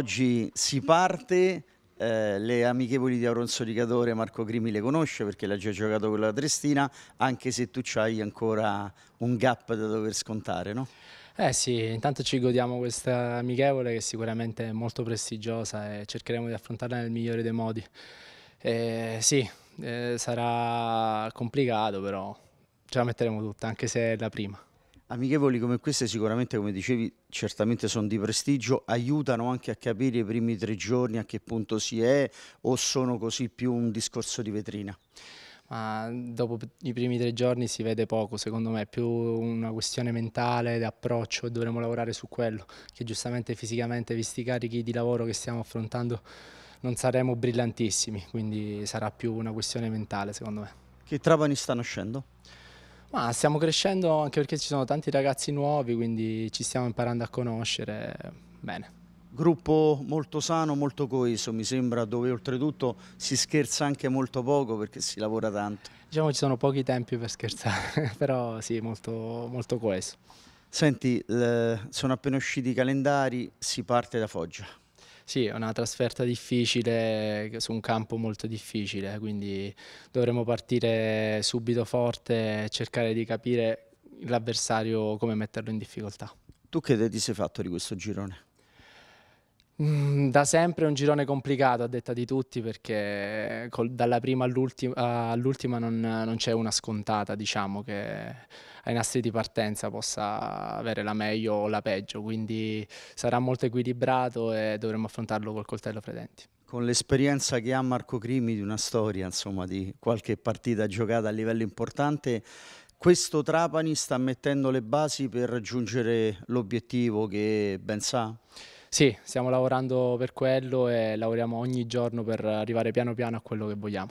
Oggi si parte, eh, le amichevoli di Auronzo Ricatore Marco Crimi le conosce perché l'ha già giocato con la Trestina, anche se tu hai ancora un gap da dover scontare, no? Eh sì, intanto ci godiamo questa amichevole che sicuramente è molto prestigiosa e cercheremo di affrontarla nel migliore dei modi. Eh, sì, eh, sarà complicato però ce la metteremo tutta, anche se è la prima. Amichevoli come queste sicuramente, come dicevi, certamente sono di prestigio, aiutano anche a capire i primi tre giorni a che punto si è o sono così più un discorso di vetrina? Ma dopo i primi tre giorni si vede poco, secondo me è più una questione mentale, di approccio e dovremo lavorare su quello, che giustamente fisicamente, visti i carichi di lavoro che stiamo affrontando, non saremo brillantissimi, quindi sarà più una questione mentale secondo me. Che Trapani sta nascendo? Ma stiamo crescendo anche perché ci sono tanti ragazzi nuovi, quindi ci stiamo imparando a conoscere bene. Gruppo molto sano, molto coeso, mi sembra, dove oltretutto si scherza anche molto poco perché si lavora tanto. Diciamo ci sono pochi tempi per scherzare, però sì, molto, molto coeso. Senti, sono appena usciti i calendari, si parte da Foggia. Sì, è una trasferta difficile su un campo molto difficile, quindi dovremo partire subito forte e cercare di capire l'avversario come metterlo in difficoltà. Tu che ti sei fatto di questo girone? Mm, da sempre è un girone complicato, a detta di tutti, perché col, dalla prima all'ultima, ah, all'ultima non, non, c'è una scontata, diciamo, che ai nastri di partenza possa avere la meglio o la peggio, quindi sarà molto equilibrato e dovremo affrontarlo col coltello fra i denti. Con l'esperienza che ha Marco Crimi di una storia, insomma, di qualche partita giocata a livello importante, questo Trapani sta mettendo le basi per raggiungere l'obiettivo che ben sa? Sì, stiamo lavorando per quello e lavoriamo ogni giorno per arrivare piano piano a quello che vogliamo.